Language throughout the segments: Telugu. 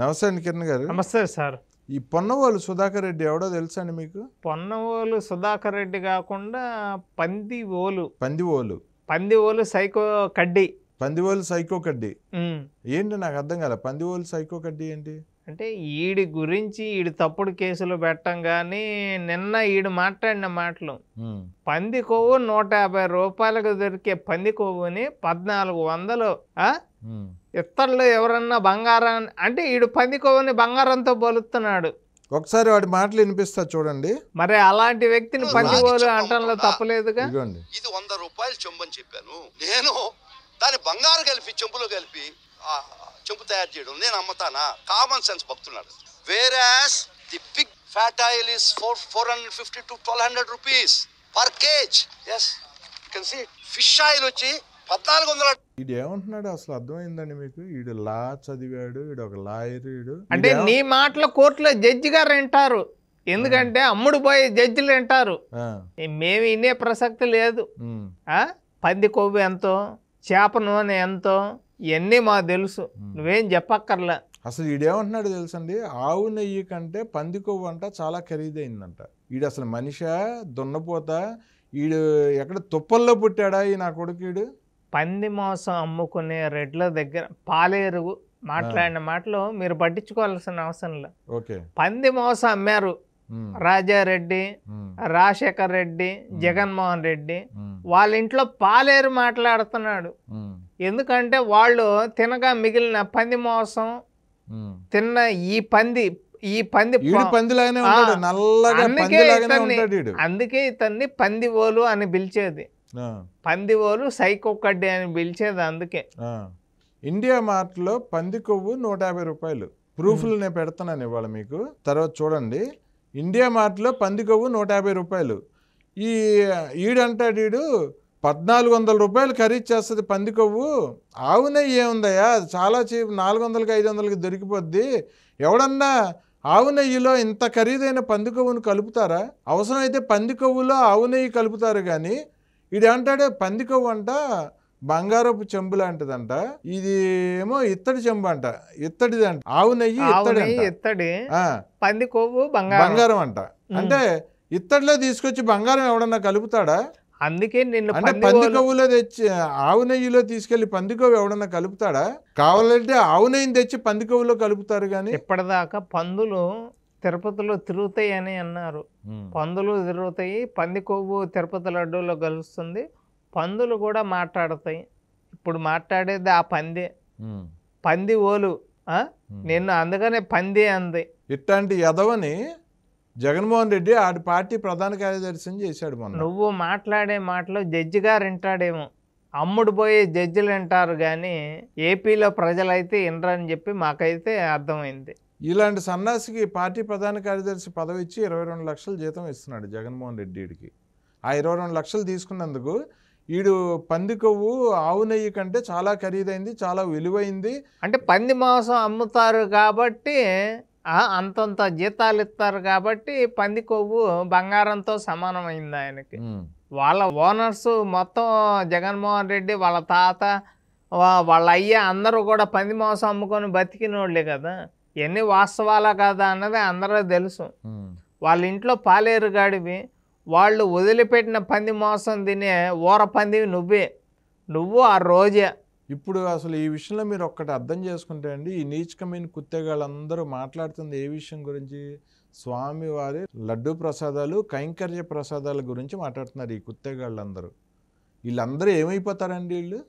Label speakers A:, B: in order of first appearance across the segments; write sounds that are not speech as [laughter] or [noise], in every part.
A: నమస్తే అండి కిరణ్ గారు నమస్తే సార్ ఈ పొన్నవోలు సుధాకర్ రెడ్డి ఎవడో తెలుసా అండి మీకు పొన్నవోలు సుధాకర్ రెడ్డి కాకుండా పంది ఓలు పంది ఓలు పంది ఓలు సైకో కడ్డి పందివోలు సైకో కడ్డి ఏంటి నాకు అర్థం కాలే పందివోలు సైకో కడ్డి ఏంటి
B: అంటే ఈడి గురించి ఈడు తప్పుడు కేసులు పెట్టం కానీ నిన్న ఈడు మాట్లాడిన మాటలు పంది కొవ్వు నూట యాభై రూపాయలకు దొరికే పంది కొవ్వుని పద్నాలుగు వందలు ఇతరులు ఎవరన్నా బంగారాన్ని అంటే ఈడు పందికోవని బంగారంతో బలుతున్నాడు ఒకసారి వాడి మాటలు వినిపిస్తా చూడండి మరి అలాంటి వ్యక్తిని పందికోలు అంటే తప్పలేదుగా ఇది వంద రూపాయలు చెంబని చెప్పాను నేను దాని బంగారు కలిపి చెంపులో కలిపి చెంపు తయారు చేయడం నేను అమ్మతానా కామన్ సెన్స్ భక్తున్నాడు వేరే the big fat oil is four four hundred fifty to twelve hundred rupees per kg yes can see fish oil వచ్చి పద్నాలుగు
A: వందల ఏమంటున్నాడు అసలు అర్థమైందండి మీకు ఈడు లా చదివాడు ఈడు ఒక లాయర్ ఈడు అంటే నీ
B: మాటలు కోర్టులో జడ్జి గారు వింటారు ఎందుకంటే అమ్ముడు పోయే జడ్జిలు వింటారు మేము వినే ప్రసక్తి లేదు పంది కొవ్వు ఎంతో చేప నూనె ఎంతో ఇవన్నీ మాకు తెలుసు నువ్వేం చెప్పక్కర్లా
A: అసలు ఈడేమంటున్నాడు తెలుసు అండి ఆవు నెయ్యి కంటే పంది కొవ్వు అంట చాలా ఖరీదైందంట ఈడు అసలు మనిష దున్నపోత ఈడు ఎక్కడ తుప్పల్లో పుట్టాడా ఈ నా కొడుకు ఈడు
B: పంది మాంసం అమ్ముకునే రెడ్ల దగ్గర పాలేరు మాట్లాడిన మాటలు మీరు పట్టించుకోవాల్సిన అవసరం లేదు పంది మాంసం అమ్మారు రాజారెడ్డి రాజశేఖర్ రెడ్డి జగన్మోహన్ రెడ్డి వాళ్ళ ఇంట్లో పాలేరు మాట్లాడుతున్నాడు ఎందుకంటే వాళ్ళు తినగా మిగిలిన పంది మాంసం తిన్న ఈ పంది ఈ పంది అందుకే ఇతన్ని అందుకే ఇతన్ని పంది ఓలు అని పిలిచేది పందివోలు సైకో కడ్డీ అని పిలిచేది అందుకే
A: ఇండియా మార్ట్లో పంది కొవ్వు నూట యాభై రూపాయలు ప్రూఫ్లు నేను పెడతాను ఇవాళ మీకు తర్వాత చూడండి ఇండియా మార్ట్లో పంది కొవ్వు నూట యాభై రూపాయలు ఈ ఈడంటాడు ఈడు పద్నాలుగు వందల రూపాయలు ఖరీదు చేస్తుంది పంది కొవ్వు ఆవు నెయ్యి ఏముందయ్యా చాలా చీప్ నాలుగు వందలకి ఐదు వందలకి దొరికిపోద్ది ఎవడన్నా ఆవు నెయ్యిలో ఇంత ఖరీదైన పంది కొవ్వును కలుపుతారా అవసరమైతే పంది కొవ్వులో ఆవు నెయ్యి కలుపుతారు కానీ ఇది అంటాడే పందికొవ్వు అంట బంగారపు చెంబు లాంటిదంట ఇది ఏమో ఇత్తడి చెంబు అంట ఇత్తడిది అంట ఆవు నెయ్యి ఇత్తడి పంది కొవ్వు
B: బంగారం
A: అంట అంటే ఇత్తడిలో తీసుకొచ్చి బంగారం ఎవడన్నా కలుపుతాడా అందుకే నిన్ను అంటే పందికొవ్వులో తెచ్చి ఆవు నెయ్యిలో తీసుకెళ్లి పందికొవ్వు ఎవడన్నా కలుపుతాడా కావాలంటే ఆవు నెయ్యిని తెచ్చి పందికొవ్వులో కలుపుతారు కానీ ఇప్పటిదాకా పందులు తిరుపతిలో తిరుగుతాయని అన్నారు పందులు
B: తిరుగుతాయి పంది కొవ్వు తిరుపతి లడ్డూలో కలుస్తుంది పందులు కూడా మాట్లాడతాయి ఇప్పుడు మాట్లాడేది ఆ పంది పంది ఓలు నిన్ను అందుకనే పంది అంది ఇట్లాంటి యదవని జగన్మోహన్ రెడ్డి ఆడి పార్టీ ప్రధాన కార్యదర్శిని చేశాడు మొన్న నువ్వు మాట్లాడే మాటలు జడ్జి గారు వింటాడేమో అమ్ముడు పోయే జడ్జిలు వింటారు కానీ ఏపీలో ప్రజలైతే వినరని చెప్పి మాకైతే అర్థమైంది
A: ఇలాంటి సన్నాసికి పార్టీ ప్రధాన కార్యదర్శి పదవి ఇచ్చి ఇరవై రెండు లక్షలు జీతం ఇస్తున్నాడు జగన్మోహన్ రెడ్డికి ఆ ఇరవై రెండు లక్షలు తీసుకున్నందుకు వీడు పంది కొవ్వు ఆవు నెయ్యి కంటే చాలా ఖరీదైంది చాలా విలువైంది
B: అంటే పంది మాంసం అమ్ముతారు కాబట్టి అంతంత జీతాలు ఇస్తారు కాబట్టి పంది కొవ్వు బంగారంతో సమానమైంది ఆయనకి వాళ్ళ ఓనర్స్ మొత్తం జగన్మోహన్ రెడ్డి వాళ్ళ తాత వాళ్ళ అయ్య అందరూ కూడా పంది మాంసం అమ్ముకొని బతికినోళ్ళే కదా ఎన్ని వాస్తవాలా కదా అన్నది అందరూ తెలుసు వాళ్ళ ఇంట్లో పాలేరు గాడివి వాళ్ళు వదిలిపెట్టిన పంది మోసం తినే ఓర పందివి నువ్వే నువ్వు
A: ఆ రోజే ఇప్పుడు అసలు ఈ విషయంలో మీరు ఒక్కటి అర్థం చేసుకుంటే అండి ఈ నీచకమైన అందరూ మాట్లాడుతుంది ఏ విషయం గురించి స్వామివారి లడ్డు ప్రసాదాలు కైంకర్య ప్రసాదాల గురించి మాట్లాడుతున్నారు ఈ కుత్తేగాళ్ళందరూ వీళ్ళందరూ ఏమైపోతారండి వీళ్ళు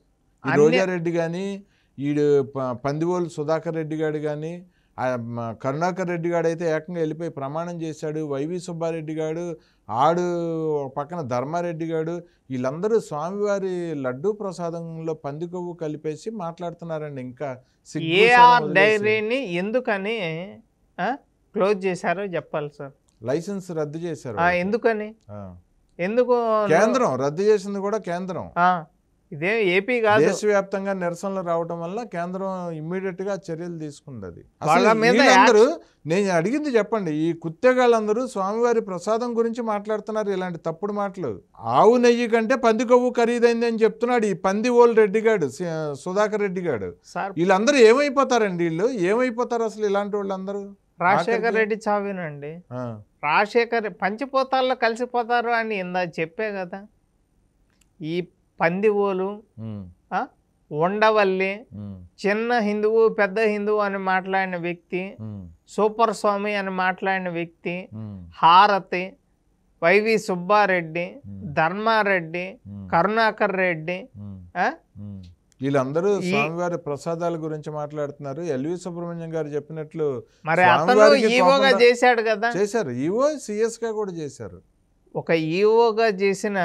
A: రోజారెడ్డి కానీ వీడు పందివోలు సుధాకర్ రెడ్డి గారు కానీ కరుణాకర్ రెడ్డి గాడు అయితే ఏకంగా వెళ్ళిపోయి ప్రమాణం చేశాడు వైవి సుబ్బారెడ్డి గాడు ఆడు పక్కన ధర్మారెడ్డి గాడు వీళ్ళందరూ స్వామివారి లడ్డూ ప్రసాదంలో పందికొవ్వు కలిపేసి మాట్లాడుతున్నారండి ఇంకా డైరీని
B: ఎందుకని క్లోజ్ చేశారో చెప్పాలి సార్
A: లైసెన్స్ రద్దు చేశారు ఎందుకని ఎందుకు కేంద్రం రద్దు చేసింది కూడా కేంద్రం ఇదే ఏపీ కాదు దేశవ్యాప్తంగా నిరసనలు రావడం వల్ల కేంద్రం ఇమ్మీడియట్ గా చర్యలు తీసుకుంది అది అందరూ నేను అడిగింది చెప్పండి ఈ కుత్తెగాళ్ళందరూ స్వామివారి ప్రసాదం గురించి మాట్లాడుతున్నారు ఇలాంటి తప్పుడు మాటలు ఆవు నెయ్యి కంటే పంది కొవ్వు ఖరీదైంది అని చెప్తున్నాడు ఈ పంది ఓల్ రెడ్డి గాడు సుధాకర్ రెడ్డి గాడు వీళ్ళందరూ ఏమైపోతారండి వీళ్ళు ఏమైపోతారు అసలు ఇలాంటి వాళ్ళందరూ రాజశేఖర్ రెడ్డి
B: చావేనండి రాజశేఖర్ పంచిపోతాల్లో కలిసిపోతారు అని ఇందా చెప్పే కదా ఈ పందివోలు ఉండవల్లి చిన్న హిందువు పెద్ద హిందువు అని మాట్లాడిన వ్యక్తి సూపర్ స్వామి అని మాట్లాడిన వ్యక్తి హారతి వైవి సుబ్బారెడ్డి ధర్మారెడ్డి కరుణాకర్ రెడ్డి
A: వీళ్ళందరూ స్వామివారి ప్రసాదాల గురించి మాట్లాడుతున్నారు ఎల్వి సుబ్రహ్మణ్యం గారు చెప్పినట్లు మరి అతను ఈవోగా చేశాడు కదా చేశారు ఈవో సిఎస్ గా కూడా చేశారు
B: ఒక ఈవోగా చేసిన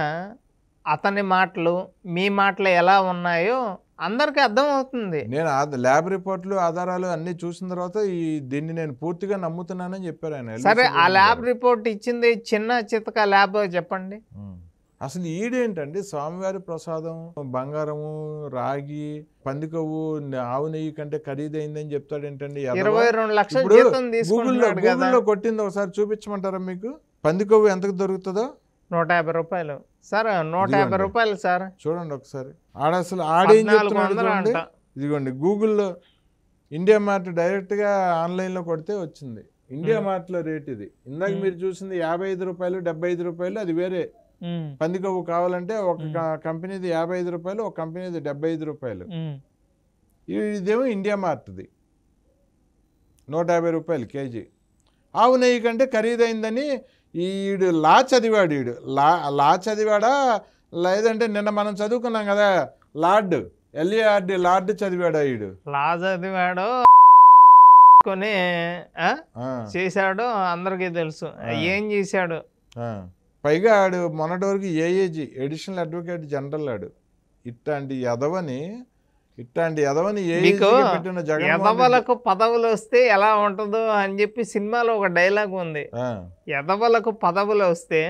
B: అతని మాటలు మీ మాటలు ఎలా
A: ఉన్నాయో అందరికీ అర్థమవుతుంది నేను ల్యాబ్ రిపోర్ట్లు ఆధారాలు అన్ని చూసిన తర్వాత ఈ దీన్ని నేను పూర్తిగా నమ్ముతున్నానని చెప్పారు ఆయన సరే ఆ ల్యాబ్
B: రిపోర్ట్ ఇచ్చింది చిన్న చితక ల్యాబ్ చెప్పండి
A: అసలు ఈడేంటండి స్వామివారి ప్రసాదం బంగారము రాగి పందికొవ్వు ఆవు నెయ్యి కంటే ఖరీదైందని చెప్తాడేంటండి ఇరవై రెండు లక్షలు గూగుల్లో గూగుల్లో కొట్టింది ఒకసారి చూపించమంటారా మీకు పందికొవ్వు ఎంతకు దొరుకుతుందో నూట యాభై రూపాయలు సార్ నూట యాభై రూపాయలు సార్ చూడండి ఒకసారి ఆడ అసలు ఆడే ఇదిగోండి గూగుల్లో ఇండియా మార్ట్ డైరెక్ట్గా ఆన్లైన్లో కొడితే వచ్చింది ఇండియా మార్ట్లో రేట్ ఇది ఇందాక మీరు చూసింది యాభై ఐదు రూపాయలు డెబ్బై ఐదు రూపాయలు అది వేరే పందికొవ్వు కావాలంటే ఒక కంపెనీది యాభై ఐదు రూపాయలు ఒక కంపెనీది డెబ్బై ఐదు రూపాయలు ఇదేమో ఇండియా మార్ట్ది నూట యాభై రూపాయలు కేజీ ఆవు నెయ్యి కంటే ఖరీదైందని ఈడు లా చదివాడు ఈడు లా లా చదివాడా లేదంటే నిన్న మనం చదువుకున్నాం కదా లార్డ్ ఎల్ఏఆర్డి లార్డ్ చదివాడా ఈడు
B: లా చదివాడు కొని
A: చేశాడు అందరికీ తెలుసు ఏం చేశాడు పైగా ఆడు మొన్నటి వరకు ఏఏజీ ఎడిషనల్ అడ్వకేట్ జనరల్ ఆడు ఇట్లాంటి యదవని ఇట్లాంటి ఎదవలకు
B: పదవులు వస్తే ఎలా ఉంటుందో అని చెప్పి సినిమాలో ఒక డైలాగ్ ఉంది ఎదవలకు పదవులు వస్తే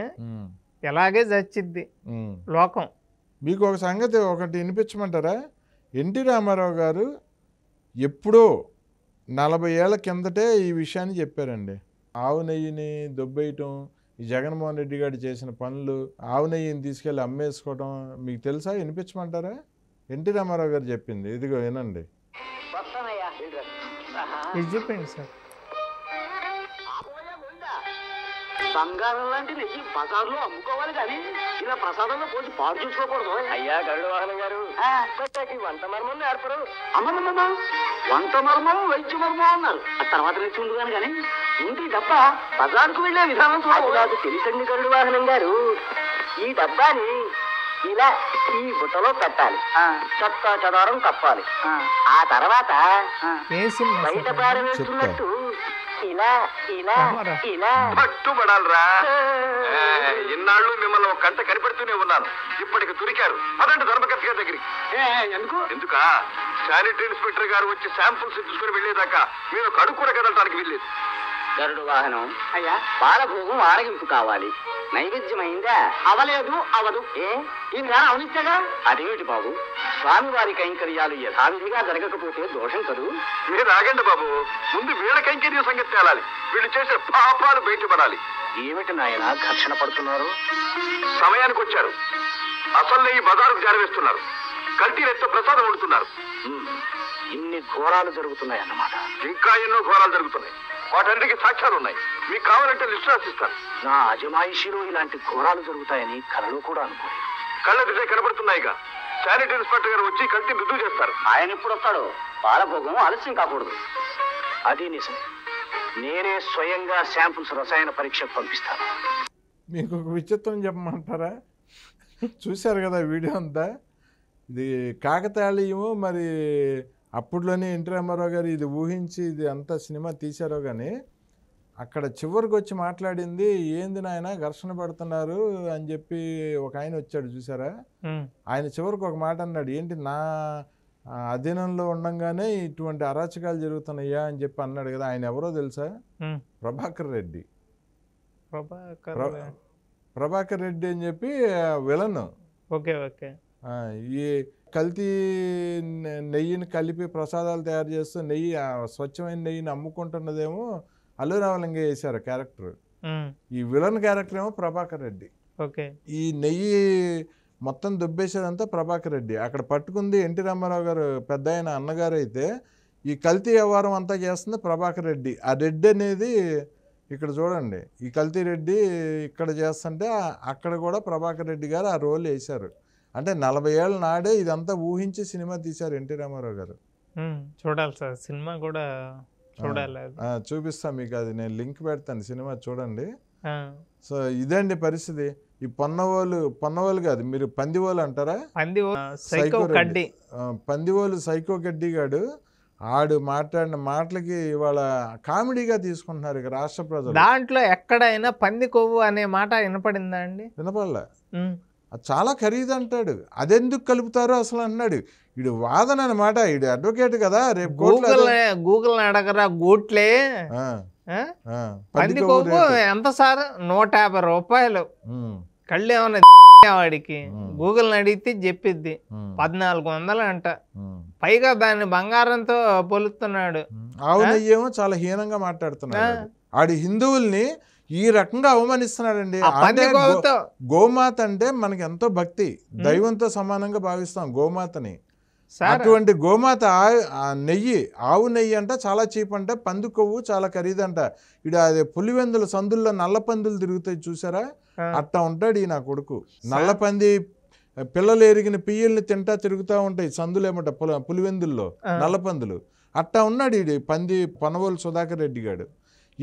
A: ఎలాగే చచ్చిద్ది లోకం మీకు ఒక సంగతి ఒకటి వినిపించమంటారా ఎన్టీ రామారావు గారు ఎప్పుడో నలభై ఏళ్ళ కిందటే ఈ విషయాన్ని చెప్పారండి ఆవు నెయ్యిని దొబ్బేయటం ఈ జగన్మోహన్ రెడ్డి గారు చేసిన పనులు ఆవు నెయ్యిని తీసుకెళ్ళి అమ్మేసుకోవటం మీకు తెలుసా వినిపించమంటారా ఎన్టీ రామారావు గారు చెప్పింది ఇదిగో వినండి చెప్పండి సార్
B: బంగారం లాంటిది బజార్లో అమ్ముకోవాలి కానీ ఇలా ప్రసాదంలో పోసి పాడు చూసుకోకూడదు అయ్యా గరుడు వాహనం గారు వంట మర్మం నేర్పరు అమ్మమ్మమ్మ వంట మర్మం వైద్య మర్మం అన్నారు ఆ తర్వాత నుంచి ఉంది కానీ కానీ ఇంటి డబ్బా బజార్కు వెళ్ళే విధానం నాకు తెలిసండి గరుడు వాహనం గారు ఈ డబ్బాని ఇలా ఈ బుట్టలో పెట్టాలి చొక్క చదవరం కప్పాలి ఆ తర్వాత బయట పారవేస్తున్నట్టు ఇలా ఇలా ఇలా పట్టుబడాలరా ఇన్నాళ్ళు
A: మిమ్మల్ని ఒక కంట కనిపెడుతూనే ఉన్నాను ఇప్పటికి దొరికారు అదంటే ధర్మకర్త గారి దగ్గరికి ఎందుకు ఎందుకా శానిటరీ ఇన్స్పెక్టర్ గారు వచ్చి శాంపుల్స్ తీసుకుని వెళ్ళేదాకా మీరు కడుక్కూడ కదలటానికి వెళ్ళేది గరుడు వాహనం
B: అయ్యా పాలభోగం ఆరగింపు కావాలి నైవేద్యమైందా అవలేదు అవదు ఏ ఈ ఈయన అవనిచ్చగా అదేమిటి బాబు స్వామివారి కైంకర్యాలు యథావిధిగా జరగకపోతే దోషం కదూ మీరు రాగండి బాబు ముందు వీళ్ళ
A: కైంకర్య సంగతి తేలాలి వీళ్ళు చేసే పాపాలు బయటపడాలి ఏమిటి నాయన ఘర్షణ పడుతున్నారు సమయానికి వచ్చారు అసలు ఈ బజారుకు జారవేస్తున్నారు కల్టీ
B: రెత్త ప్రసాదం వండుతున్నారు ఇన్ని ఘోరాలు జరుగుతున్నాయి అన్నమాట ఇంకా ఎన్నో ఘోరాలు జరుగుతున్నాయి వాటన్నిటికీ సాక్ష్యాలు ఉన్నాయి మీకు కావాలంటే లిస్ట్ రాసిస్తాను నా అజమాయిషిలో ఇలాంటి ఘోరాలు జరుగుతాయని కళలు కూడా అనుకోలేదు కళ్ళెదిటే కనబడుతున్నాయిగా శానిటరీ ఇన్స్పెక్టర్ గారు వచ్చి కంటి రుద్దు చేస్తారు ఆయన ఎప్పుడు వస్తాడో పాలభోగం ఆలస్యం కాకూడదు అది నిజం నేనే స్వయంగా శాంపుల్స్ రసాయన పరీక్షకు పంపిస్తాను
A: మీకు ఒక విచిత్రం చెప్పమంటారా చూశారు కదా వీడియో అంతా ఇది కాకతాళీయము మరి అప్పుడులోనే ఎన్టీ రామారావు గారు ఇది ఊహించి ఇది అంతా సినిమా తీశారో కానీ అక్కడ చివరికి వచ్చి మాట్లాడింది ఏంది నాయన ఘర్షణ పడుతున్నారు అని చెప్పి ఒక ఆయన వచ్చాడు చూసారా ఆయన చివరికి ఒక మాట అన్నాడు ఏంటి నా అధీనంలో ఉండంగానే ఇటువంటి అరాచకాలు జరుగుతున్నాయా అని చెప్పి అన్నాడు కదా ఆయన ఎవరో తెలుసా ప్రభాకర్ రెడ్డి
B: ప్రభాకర్
A: ప్రభాకర్ రెడ్డి అని చెప్పి విలన్ ఓకే ఓకే ఈ కల్తీ నెయ్యిని కలిపి ప్రసాదాలు తయారు చేస్తూ నెయ్యి స్వచ్ఛమైన నెయ్యిని అమ్ముకుంటున్నదేమో అల్లు రామలింగ వేశారు క్యారెక్టర్ ఈ విలన్ క్యారెక్టర్ ఏమో ప్రభాకర్ రెడ్డి ఓకే ఈ నెయ్యి మొత్తం దుబ్బేసేదంతా ప్రభాకర్ రెడ్డి అక్కడ పట్టుకుంది ఎన్టీ రామారావు గారు పెద్ద ఆయన అన్నగారు అయితే ఈ కల్తీ వ్యవహారం అంతా చేస్తుంది ప్రభాకర్ రెడ్డి ఆ రెడ్డి అనేది ఇక్కడ చూడండి ఈ కల్తీ రెడ్డి ఇక్కడ చేస్తుంటే అక్కడ కూడా ప్రభాకర్ రెడ్డి గారు ఆ రోల్ వేశారు అంటే నలభై ఏళ్ళ నాడే ఇదంతా ఊహించి సినిమా తీశారు ఎన్టీ రామారావు గారు
B: చూడాలి సార్ సినిమా కూడా చూడాలి
A: చూపిస్తాను మీకు అది నేను లింక్ పెడతాను సినిమా చూడండి సో ఇదండి పరిస్థితి ఈ పొన్నవాళ్ళు పొన్నవాళ్ళు కాదు మీరు పందివాళ్ళు అంటారా పందివాళ్ళు సైకో గడ్డి గాడు ఆడు మాట్లాడిన మాటలకి ఇవాళ కామెడీగా తీసుకుంటున్నారు ఇక రాష్ట్ర ప్రజలు
B: దాంట్లో ఎక్కడైనా పంది కొవ్వు అనే మాట వినపడిందా
A: అండి వినపడలే అది చాలా ఖరీదు అంటాడు అదెందుకు కలుపుతారు అసలు అన్నాడు ఇడు వాదన అనమాట ఇడు అడ్వకేట్ కదా రేపు గూగుల్ గూగుల్ అడగరా గూట్లే పంది
B: ఎంత సార్ నూట యాభై రూపాయలు కళ్ళు ఏమన్నా [laughs] వాడికి గూగుల్ని అడిగితే చెప్పిద్ది పద్నాలుగు వందలు అంట పైగా దాన్ని బంగారంతో పొలుతున్నాడు
A: అవునయ్యేమో చాలా హీనంగా మాట్లాడుతున్నాడు ఆడి హిందువుల్ని ఈ రకంగా అవమానిస్తున్నాడండి గోమాత అంటే మనకి ఎంతో భక్తి దైవంతో సమానంగా భావిస్తాం గోమాతని అటువంటి గోమాత నెయ్యి ఆవు నెయ్యి అంట చాలా చీప్ అంట పందు కొవ్వు చాలా ఖరీదంట ఇడు అదే పులివెందుల సందుల్లో నల్ల పందులు తిరుగుతాయి చూసారా అట్టా ఉంటాడు ఈ నా కొడుకు నల్ల పంది పిల్లలు ఎరిగిన పియ్యల్ని తింటా తిరుగుతూ ఉంటాయి సందులు ఏమంట పులివెందుల్లో నల్ల పందులు అట్టా ఉన్నాడు ఈ పంది పనవోలు సుధాకర్ రెడ్డి గాడు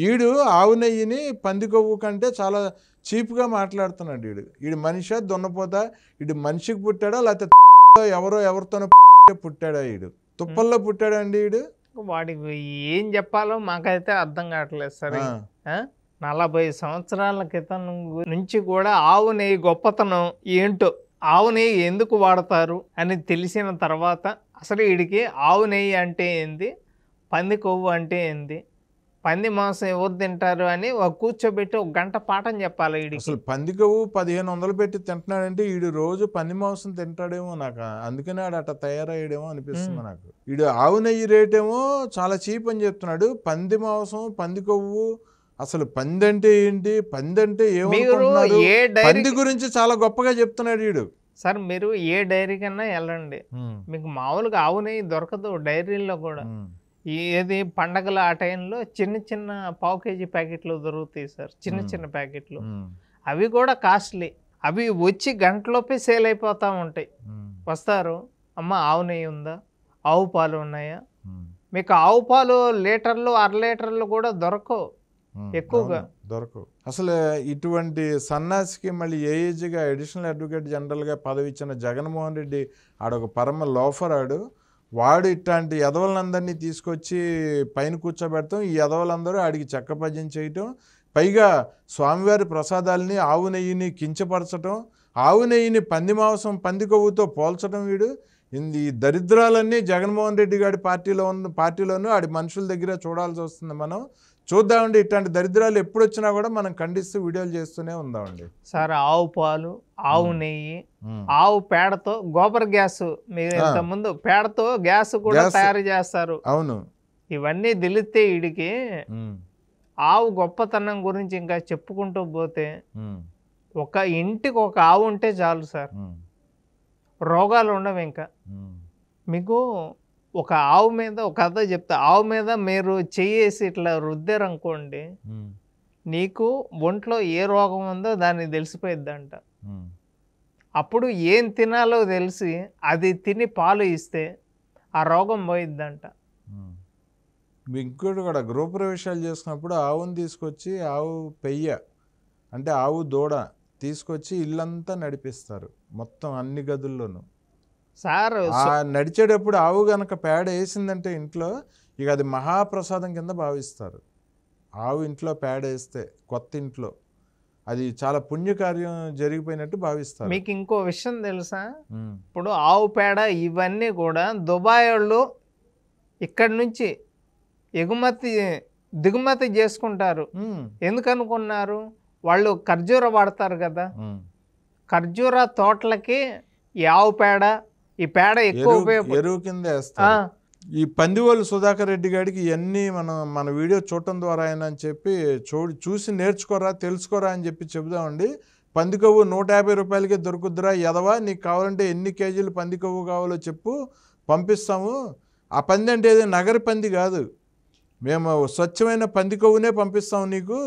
A: ఈడు ఆవు నెయ్యిని పందికొవ్వు కంటే చాలా చీప్గా మాట్లాడుతున్నాడు ఈడు ఈడు మనిషి దున్నపోతా ఈడు మనిషికి పుట్టాడా లేకపోతే ఎవరో ఎవరితోనో పుట్టాడా ఈడు తుప్పల్లో పుట్టాడా అండి ఈడు
B: వాడికి ఏం చెప్పాలో మాకైతే అర్థం కావట్లేదు సరే నలభై సంవత్సరాల క్రితం నుంచి కూడా ఆవు నెయ్యి గొప్పతనం ఏంటో ఆవు నెయ్యి ఎందుకు వాడతారు అని తెలిసిన తర్వాత అసలు వీడికి ఆవు నెయ్యి అంటే ఏంది పంది కొవ్వు అంటే ఏంది పంది మాంసం ఎవరు తింటారు అని ఒక కూర్చోబెట్టి ఒక గంట పాఠం చెప్పాలి ఈడు అసలు పందికొవ్వు
A: పదిహేను వందలు పెట్టి తింటున్నాడంటే వీడు రోజు పంది మాంసం తింటాడేమో నాకు అందుకనే ఆడు అట్ట తయారయ్యడేమో అనిపిస్తుంది నాకు వీడు ఆవు నెయ్యి రేటేమో చాలా చీప్ అని చెప్తున్నాడు పంది మాంసం పంది కొవ్వు అసలు పంది అంటే ఏంటి పంది అంటే ఏ పంది గురించి చాలా గొప్పగా చెప్తున్నాడు వీడు సార్ మీరు
B: ఏ డైరీ కన్నా వెళ్ళండి మీకు మామూలుగా ఆవు నెయ్యి దొరకదు డైరీల్లో కూడా ఏది పండగల ఆ టైంలో చిన్న చిన్న పావు కేజీ ప్యాకెట్లు దొరుకుతాయి సార్ చిన్న చిన్న ప్యాకెట్లు అవి కూడా కాస్ట్లీ అవి వచ్చి గంటలోపే సేల్ అయిపోతూ ఉంటాయి వస్తారు అమ్మ ఆవు నెయ్యి ఉందా ఆవు పాలు ఉన్నాయా మీకు ఆవు పాలు లీటర్లు అర లీటర్లు
A: కూడా దొరకవు ఎక్కువగా దొరకవు అసలు ఇటువంటి సన్నాసికి మళ్ళీ ఏఏజీగా అడిషనల్ అడ్వకేట్ జనరల్గా పదవి ఇచ్చిన జగన్మోహన్ రెడ్డి ఆడొక పరమ లోఫర్ ఆడు వాడు ఇట్లాంటి ఎదవలందరినీ తీసుకొచ్చి పైన కూర్చోబెడతాం ఈ ఎదవలందరూ ఆడికి చెక్క పద్యం చేయటం పైగా స్వామివారి ప్రసాదాలని ఆవు నెయ్యిని కించపరచటం ఆవు నెయ్యిని పంది మాంసం పంది కొవ్వుతో పోల్చడం వీడు ఈ దరిద్రాలన్నీ జగన్మోహన్ రెడ్డి గారి పార్టీలో ఉన్న పార్టీలోనూ ఆడి మనుషుల దగ్గర చూడాల్సి వస్తుంది మనం చూద్దామండి ఇట్లాంటి దరిద్రాలు ఎప్పుడు వచ్చినా కూడా మనం ఖండిస్తూ వీడియోలు చేస్తూనే ఉందామండి సార్
B: ఆవు పాలు ఆవు నెయ్యి ఆవు పేడతో గోబర్ గ్యాస్ మీరు ముందు పేడతో గ్యాస్ కూడా తయారు చేస్తారు అవును ఇవన్నీ తెలిస్తే ఇడికి ఆవు గొప్పతనం గురించి ఇంకా చెప్పుకుంటూ పోతే ఒక ఇంటికి ఒక ఆవు ఉంటే చాలు సార్ రోగాలు ఉండవు ఇంకా మీకు ఒక ఆవు మీద ఒక కథ చెప్తా ఆవు మీద మీరు చేసి ఇట్లా అనుకోండి నీకు ఒంట్లో ఏ రోగం ఉందో దాన్ని తెలిసిపోయిద్దంట అప్పుడు ఏం తినాలో తెలిసి అది తిని పాలు ఇస్తే ఆ రోగం పోయిద్దంట
A: ఇంకోటి కూడా గృహప్రవేశాలు చేసినప్పుడు ఆవుని తీసుకొచ్చి ఆవు పెయ్య అంటే ఆవు దూడ తీసుకొచ్చి ఇల్లంతా నడిపిస్తారు మొత్తం అన్ని గదుల్లోనూ సార్ నడిచేటప్పుడు ఆవు గనక పేడ వేసిందంటే ఇంట్లో ఇక అది మహాప్రసాదం కింద భావిస్తారు ఆవు ఇంట్లో పేడ వేస్తే కొత్త ఇంట్లో అది చాలా పుణ్యకార్యం జరిగిపోయినట్టు భావిస్తారు మీకు
B: ఇంకో విషయం తెలుసా ఇప్పుడు ఆవు పేడ ఇవన్నీ కూడా దుబాయ్ వాళ్ళు ఇక్కడి నుంచి ఎగుమతి దిగుమతి చేసుకుంటారు ఎందుకనుకున్నారు వాళ్ళు ఖర్జూర వాడతారు కదా ఖర్జూర తోటలకి ఆవు పేడ ఈ పేడ ఎక్కువ
A: ఎరువు కింద ఈ పందివోలు సుధాకర్ రెడ్డి గారికి ఇవన్నీ మనం మన వీడియో చూడటం ద్వారా ఆయన అని చెప్పి చూ చూసి నేర్చుకోరా తెలుసుకోరా అని చెప్పి చెబుదామండి పందికొవ్వు నూట యాభై రూపాయలకే దొరుకుద్దురా ఎదవా నీకు కావాలంటే ఎన్ని కేజీలు పందికొవ్వు కావాలో చెప్పు పంపిస్తాము ఆ పంది అంటే ఏదో నగర పంది కాదు మేము స్వచ్ఛమైన పంది కొవ్వునే పంపిస్తాం నీకు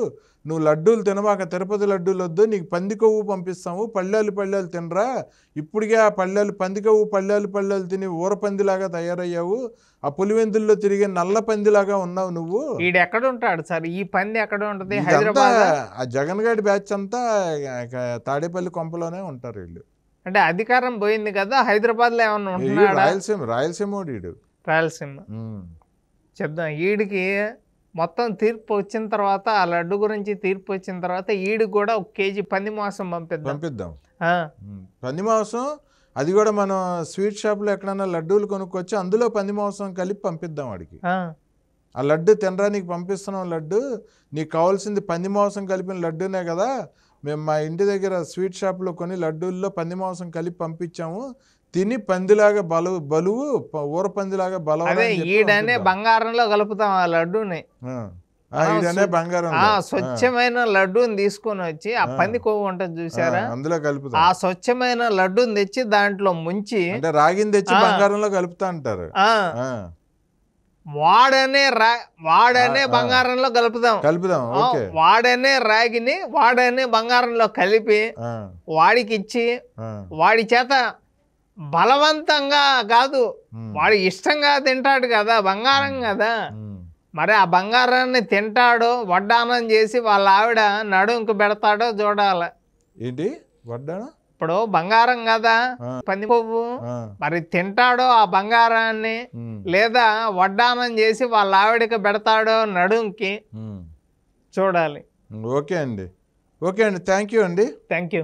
A: నువ్వు లడ్డూలు తినవాక తిరుపతి లడ్డూలు వద్దు నీకు పంది కొవ్వు పంపిస్తాము పళ్ళాలు పళ్ళాలు తినరా ఇప్పటికే ఆ పళ్ళాలు పంది కొవ్వు పళ్ళాలు పళ్ళాలు తిని ఊర పందిలాగా తయారయ్యావు ఆ పులివెందుల్లో తిరిగే నల్ల పందిలాగా ఉన్నావు నువ్వు
B: ఎక్కడ ఉంటాడు సార్ ఈ పంది ఎక్కడ ఉంటుంది హైదరాబాద్
A: ఆ జగన్ గడి బ్యాచ్ అంతా తాడేపల్లి కొంపలోనే ఉంటారు వీళ్ళు
B: అంటే అధికారం పోయింది కదా హైదరాబాద్ లో ఏమన్నా ఉంటున్నాడు రాయలసీమ
A: రాయలసీమ రాయలసీమ చెప్దాం ఈడికి మొత్తం
B: తీర్పు వచ్చిన తర్వాత ఆ లడ్డు గురించి తీర్పు వచ్చిన తర్వాత ఈడికి కూడా ఒక కేజీ పంది మాంసం పంపిద్దాం
A: పంపిద్దాం పంది మాంసం అది కూడా మనం స్వీట్ షాప్లో ఎక్కడన్నా లడ్డూలు కొనుక్కొచ్చి అందులో పంది మాంసం కలిపి పంపిద్దాం వాడికి ఆ లడ్డు తినరా నీకు పంపిస్తున్నాం లడ్డు నీకు కావాల్సింది పంది మాంసం కలిపిన లడ్డూనే కదా మేము మా ఇంటి దగ్గర స్వీట్ షాప్లో కొన్ని లడ్డూల్లో పంది మాంసం కలిపి పంపించాము తిని పందిలాగా బలు బలువు ఊర పందిలాగా బలం ఈడనే బంగారంలో
B: కలుపుతాం ఆ లడ్డూని
A: బంగారం స్వచ్ఛమైన
B: లడ్డూని తీసుకొని వచ్చి ఆ పంది కొవ్వు ఉంటుంది చూసారా
A: అందులో కలుపుతాం ఆ
B: స్వచ్ఛమైన లడ్డూని తెచ్చి
A: దాంట్లో ముంచి అంటే రాగిని తెచ్చి బంగారంలో
B: కలుపుతా అంటారు వాడనే రా వాడనే బంగారంలో కలుపుదాం కలుపుదాం వాడనే రాగిని వాడనే బంగారంలో కలిపి వాడికి ఇచ్చి వాడి చేత బలవంతంగా కాదు వాడు ఇష్టంగా తింటాడు కదా బంగారం కదా మరి ఆ బంగారాన్ని తింటాడో వడ్డానం చేసి వాళ్ళ ఆవిడ నడుంకు పెడతాడో చూడాలి
A: ఏంటి వడ్డానం
B: ఇప్పుడు బంగారం కదా పందిపప్పు మరి తింటాడో ఆ బంగారాన్ని లేదా వడ్డానం చేసి వాళ్ళ ఆవిడకి పెడతాడో నడుంకి చూడాలి ఓకే అండి ఓకే అండి థ్యాంక్ యూ అండి థ్యాంక్ యూ